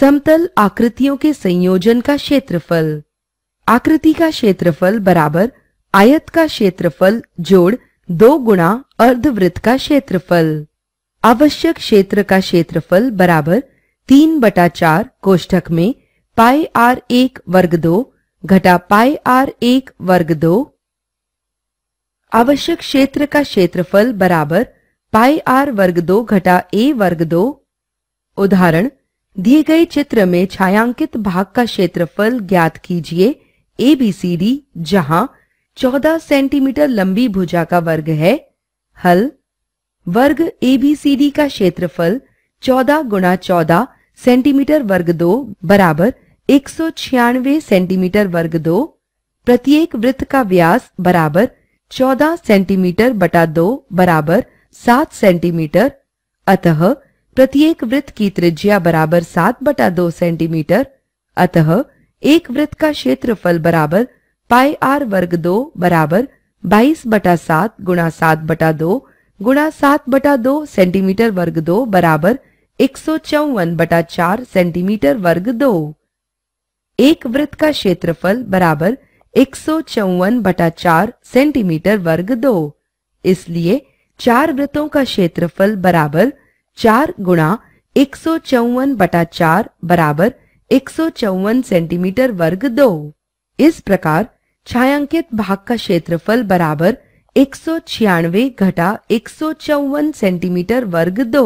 समतल आकृतियों के संयोजन का क्षेत्रफल आकृति का क्षेत्रफल बराबर आयत का क्षेत्रफल जोड़ दो गुणा अर्धवृत्त का क्षेत्रफल आवश्यक क्षेत्र का क्षेत्रफल बराबर तीन बटा चार कोष्ठक में पाई आर एक वर्ग दो घटा पाई आर एक वर्ग दो आवश्यक क्षेत्र का क्षेत्रफल बराबर पाई आर वर्ग दो घटा ए वर्ग दो उदाहरण दिए गए चित्र में छायांकित भाग का क्षेत्रफल ज्ञात कीजिए ए बी सी डी जहां 14 सेंटीमीटर लंबी भुजा का वर्ग है हल वर्ग ए बी सी डी का क्षेत्रफल 14 गुणा चौदह सेंटीमीटर वर्ग दो बराबर एक सेंटीमीटर वर्ग दो प्रत्येक वृत्त का व्यास बराबर 14 सेंटीमीटर बटा दो बराबर 7 सेंटीमीटर अतः प्रत्येक वृत्त की त्रिज्या बराबर सात बटा दो सेंटीमीटर अतः एक वृत्त का क्षेत्रफल बराबर पाई आर वर्ग दो बराबर बाईस बटा सात गुणा सात बटा दो गुणा सात बटा दो सेंटीमीटर वर्ग दो बराबर एक सौ चौवन बटा चार सेंटीमीटर वर्ग दो एक वृत्त का क्षेत्रफल बराबर एक सौ चौवन बटा चार सेंटीमीटर वर्ग दो इसलिए चार वृत्तों का क्षेत्रफल बराबर चार गुणा एक सौ चौवन बटा चार बराबर एक सौ चौवन सेंटीमीटर वर्ग दो इस प्रकार छायांकित भाग का क्षेत्रफल बराबर एक सौ छियानवे घटा एक सौ चौवन सेंटीमीटर वर्ग दो